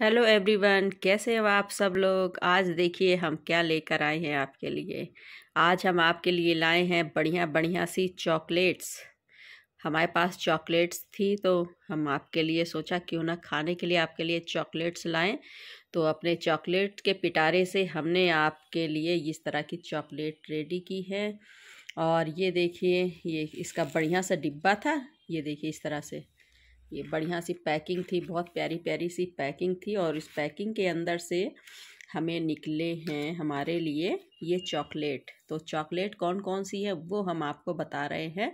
hello everyone कैसे हो आप सब लोग आज देखिए हम क्या लेकर आए हैं आपके लिए आज हम आपके लिए लाए हैं बढ़िया बढ़िया सी चॉकलेट्स हमारे पास चॉकलेट्स थी तो हम आपके लिए सोचा क्यों ना खाने के लिए आपके लिए चॉकलेट्स लाएं तो अपने चॉकलेट के पिटारे से हमने आपके लिए इस तरह की चॉकलेट रेडी की है और ये देखिए ये इसका बढ़िया सा डिब्बा था ये देखिए इस तरह से ये बढ़िया सी पैकिंग थी बहुत प्यारी प्यारी सी पैकिंग थी और इस पैकिंग के अंदर से हमें निकले हैं हमारे लिए ये चॉकलेट तो चॉकलेट कौन कौन सी है वो हम आपको बता रहे हैं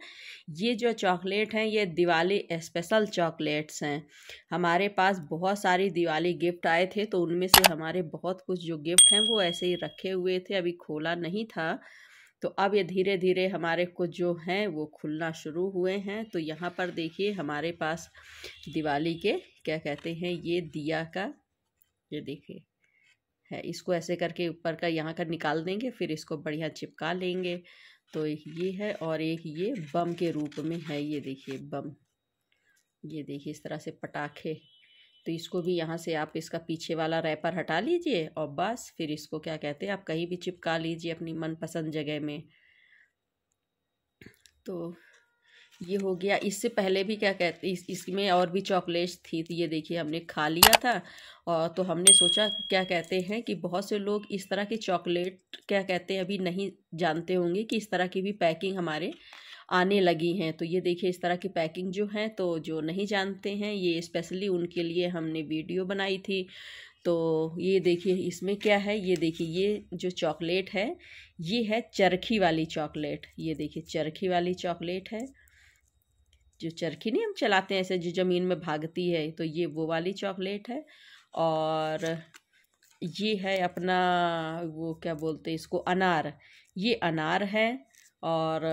ये जो चॉकलेट हैं ये दिवाली स्पेशल चॉकलेट्स हैं हमारे पास बहुत सारी दिवाली गिफ्ट आए थे तो उनमें से हमारे बहुत कुछ जो गिफ्ट हैं वो ऐसे ही रखे हुए थे अभी खोला नहीं था तो अब ये धीरे धीरे हमारे को जो हैं वो खुलना शुरू हुए हैं तो यहाँ पर देखिए हमारे पास दिवाली के क्या कहते हैं ये दिया का ये देखिए है इसको ऐसे करके ऊपर का यहाँ का निकाल देंगे फिर इसको बढ़िया चिपका लेंगे तो एक ये है और एक ये बम के रूप में है ये देखिए बम ये देखिए इस तरह से पटाखे तो इसको भी यहाँ से आप इसका पीछे वाला रैपर हटा लीजिए और बस फिर इसको क्या कहते हैं आप कहीं भी चिपका लीजिए अपनी मनपसंद जगह में तो ये हो गया इससे पहले भी क्या कहते इस इसमें और भी चॉकलेट्स थी तो ये देखिए हमने खा लिया था और तो हमने सोचा क्या कहते हैं कि बहुत से लोग इस तरह के चॉकलेट क्या कहते हैं अभी नहीं जानते होंगे कि इस तरह की भी पैकिंग हमारे आने लगी हैं तो ये देखिए इस तरह की पैकिंग जो है तो जो नहीं जानते हैं ये स्पेशली उनके लिए हमने वीडियो बनाई थी तो ये देखिए इसमें क्या है ये देखिए ये जो चॉकलेट है ये है चरखी वाली चॉकलेट ये देखिए चरखी वाली चॉकलेट है जो चरखी नहीं हम चलाते हैं ऐसे जो ज़मीन में भागती है तो ये वो वाली चॉकलेट है और ये है अपना वो क्या बोलते हैं इसको अनार ये अनार है और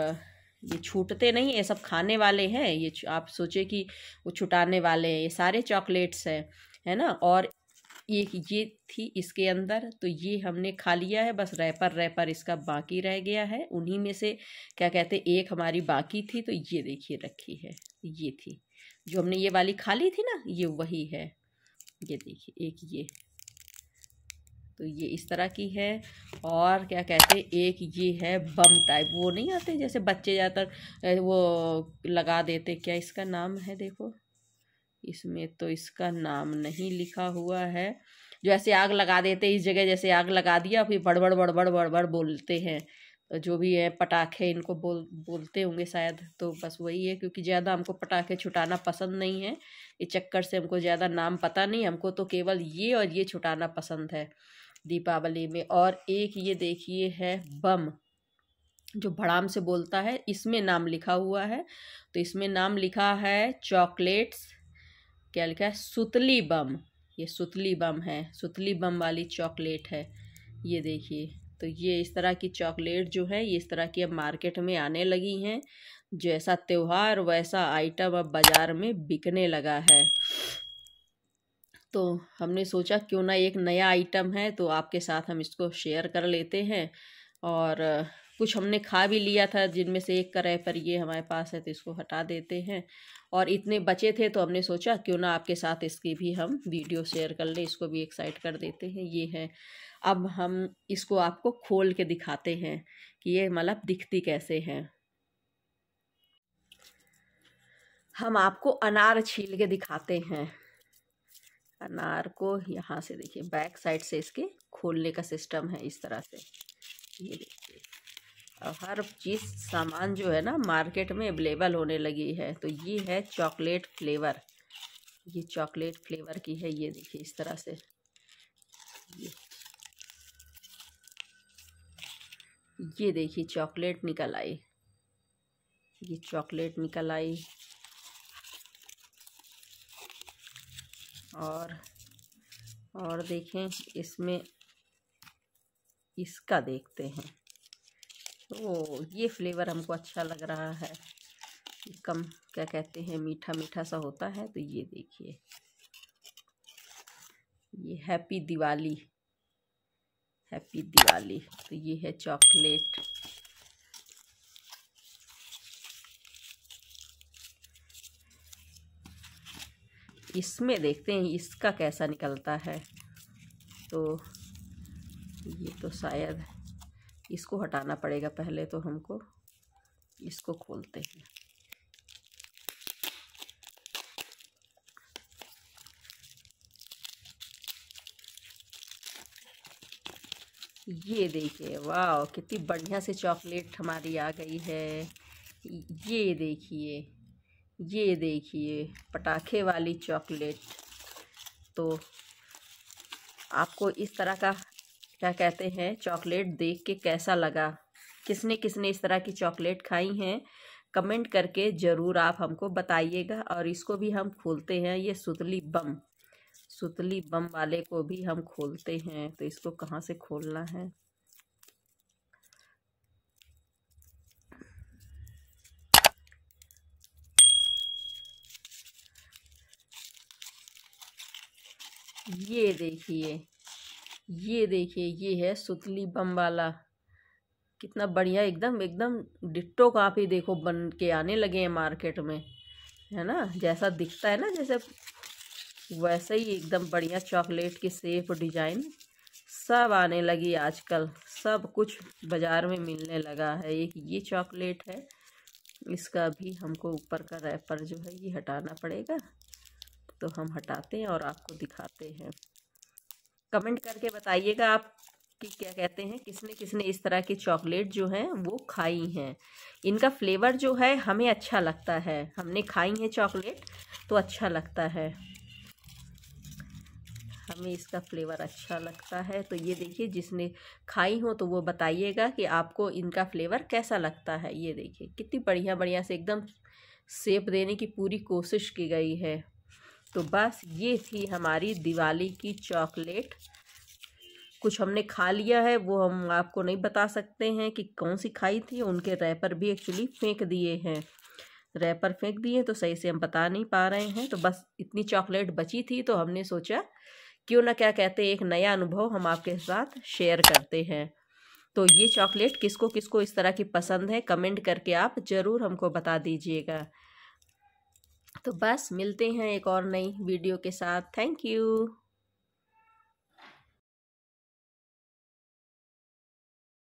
ये छूटते नहीं ये सब खाने वाले हैं ये आप सोचे कि वो छुटाने वाले हैं ये सारे चॉकलेट्स हैं है ना और एक ये थी इसके अंदर तो ये हमने खा लिया है बस रैपर रैपर इसका बाकी रह गया है उन्हीं में से क्या कहते एक हमारी बाकी थी तो ये देखिए रखी है ये थी जो हमने ये वाली खा ली थी ना ये वही है ये देखिए एक ये तो ये इस तरह की है और क्या कहते हैं एक ये है बम टाइप वो नहीं आते जैसे बच्चे ज़्यादातर वो लगा देते क्या इसका नाम है देखो इसमें तो इसका नाम नहीं लिखा हुआ है जो ऐसे आग लगा देते इस जगह जैसे आग लगा दिया फिर बड़बड़ बड़बड़ बड़बड़ बोलते हैं तो जो भी है पटाखे इनको बोल बोलते होंगे शायद तो बस वही है क्योंकि ज़्यादा हमको पटाखे छुटाना पसंद नहीं है इस चक्कर से हमको ज़्यादा नाम पता नहीं हमको तो केवल ये और ये छुटाना पसंद है दीपावली में और एक ये देखिए है बम जो भड़ाम से बोलता है इसमें नाम लिखा हुआ है तो इसमें नाम लिखा है चॉकलेट्स क्या लिखा है सुतली बम ये सुतली बम है सुतली बम वाली चॉकलेट है ये देखिए तो ये इस तरह की चॉकलेट जो है ये इस तरह की अब मार्केट में आने लगी हैं जैसा त्यौहार वैसा आइटम अब बाज़ार में बिकने लगा है तो हमने सोचा क्यों ना एक नया आइटम है तो आपके साथ हम इसको शेयर कर लेते हैं और कुछ हमने खा भी लिया था जिनमें से एक करे पर ये हमारे पास है तो इसको हटा देते हैं और इतने बचे थे तो हमने सोचा क्यों ना आपके साथ इसकी भी हम वीडियो शेयर कर लें इसको भी एक्साइट कर देते हैं ये है अब हम इसको आपको खोल के दिखाते हैं कि ये मतलब दिखती कैसे है हम आपको अनार छील के दिखाते हैं अनार को यहाँ से देखिए बैक साइड से इसके खोलने का सिस्टम है इस तरह से ये देखिए और हर चीज़ सामान जो है ना मार्केट में अवेलेबल होने लगी है तो ये है चॉकलेट फ्लेवर ये चॉकलेट फ्लेवर की है ये देखिए इस तरह से ये ये देखिए चॉकलेट निकल आई ये चॉकलेट निकल आई और और देखें इसमें इसका देखते हैं तो ये फ्लेवर हमको अच्छा लग रहा है कम क्या कहते हैं मीठा मीठा सा होता है तो ये देखिए ये हैप्पी दिवाली हैप्पी दिवाली तो ये है चॉकलेट इसमें देखते हैं इसका कैसा निकलता है तो ये तो शायद इसको हटाना पड़ेगा पहले तो हमको इसको खोलते हैं ये देखिए वाह कितनी बढ़िया से चॉकलेट हमारी आ गई है ये देखिए ये देखिए पटाखे वाली चॉकलेट तो आपको इस तरह का क्या कहते हैं चॉकलेट देख के कैसा लगा किसने किसने इस तरह की चॉकलेट खाई हैं कमेंट करके ज़रूर आप हमको बताइएगा और इसको भी हम खोलते हैं ये सुतली बम सुतली बम वाले को भी हम खोलते हैं तो इसको कहाँ से खोलना है ये देखिए ये देखिए ये है सुतली बम वाला कितना बढ़िया एकदम एकदम डिट्टो काफ़ी देखो बन के आने लगे हैं मार्केट में है ना जैसा दिखता है ना जैसे वैसे ही एकदम बढ़िया चॉकलेट के सेफ डिज़ाइन सब आने लगी आजकल सब कुछ बाज़ार में मिलने लगा है एक ये चॉकलेट है इसका भी हमको ऊपर का रैपर जो है ये हटाना पड़ेगा तो हम हटाते हैं और आपको दिखाते हैं कमेंट करके बताइएगा आप कि क्या कहते हैं किसने किसने इस तरह की चॉकलेट जो हैं वो खाई हैं इनका फ्लेवर जो है हमें अच्छा लगता है हमने खाई है चॉकलेट तो अच्छा लगता है हमें इसका फ्लेवर अच्छा लगता है तो ये देखिए जिसने खाई हो तो वो बताइएगा कि आपको इनका फ्लेवर कैसा लगता है ये देखिए कितनी बढ़िया बढ़िया से एकदम सेप देने की पूरी कोशिश की गई है तो बस ये थी हमारी दिवाली की चॉकलेट कुछ हमने खा लिया है वो हम आपको नहीं बता सकते हैं कि कौन सी खाई थी उनके रैपर भी एक्चुअली फेंक दिए हैं रैपर फेंक दिए तो सही से हम बता नहीं पा रहे हैं तो बस इतनी चॉकलेट बची थी तो हमने सोचा क्यों ना क्या कहते एक नया अनुभव हम आपके साथ शेयर करते हैं तो ये चॉकलेट किसको किसको इस तरह की पसंद है कमेंट करके आप ज़रूर हमको बता दीजिएगा तो बस मिलते हैं एक और नई वीडियो के साथ थैंक यू